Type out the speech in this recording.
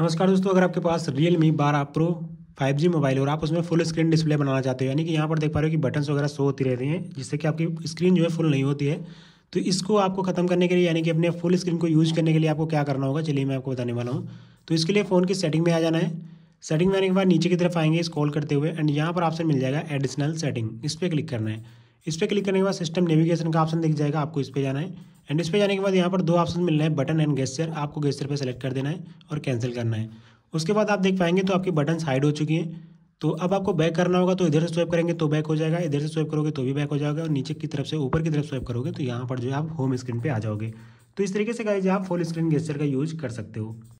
नमस्कार दोस्तों अगर आपके पास रियल मी बारह प्रो 5G मोबाइल और आप उसमें फुल स्क्रीन डिस्प्ले बनाना चाहते हो यानी कि यहाँ पर देख पा रहे हो कि बटन्स वगैरह शो होती रहती हैं जिससे कि आपकी स्क्रीन जो है फुल नहीं होती है तो इसको आपको खत्म करने के लिए यानी कि अपने फुल स्क्रीन को यूज करने के लिए आपको क्या करना होगा चलिए मैं आपको बताने वाला हूँ तो इसके लिए फ़ोन की सेटिंग में आ जाना है सेटिंग में आने के बाद नीचे की तरफ आएंगे इस करते हुए एंड यहाँ पर आपसे मिल जाएगा एडिशनल सेटिंग इस पर क्लिक करना है इस पर क्लिक करने के बाद सिस्टम नेविगेशन का ऑप्शन दिख जाएगा आपको इस पर जाना है एंड इस पर जाने के बाद यहाँ पर दो ऑप्शन मिल रहे हैं बटन एंड गेस्चर आपको गेस्चर पर सेलेक्ट कर देना है और कैंसिल करना है उसके बाद आप देख पाएंगे तो आपकी बटन हाइड हो चुकी हैं तो अब आपको बैक करना होगा तो इधर से स्वाइप करेंगे तो बैक हो जाएगा इधर से स्वाइप करोगे तो भी बैक हो जाएगा और नीचे की तरफ से ऊपर की तरफ स्वाइप करोगे तो यहाँ पर जो है आप होम स्क्रीन पर आ जाओगे तो इस तरीके से गाइज आप फुल स्क्रीन गेस्चर का यूज कर सकते हो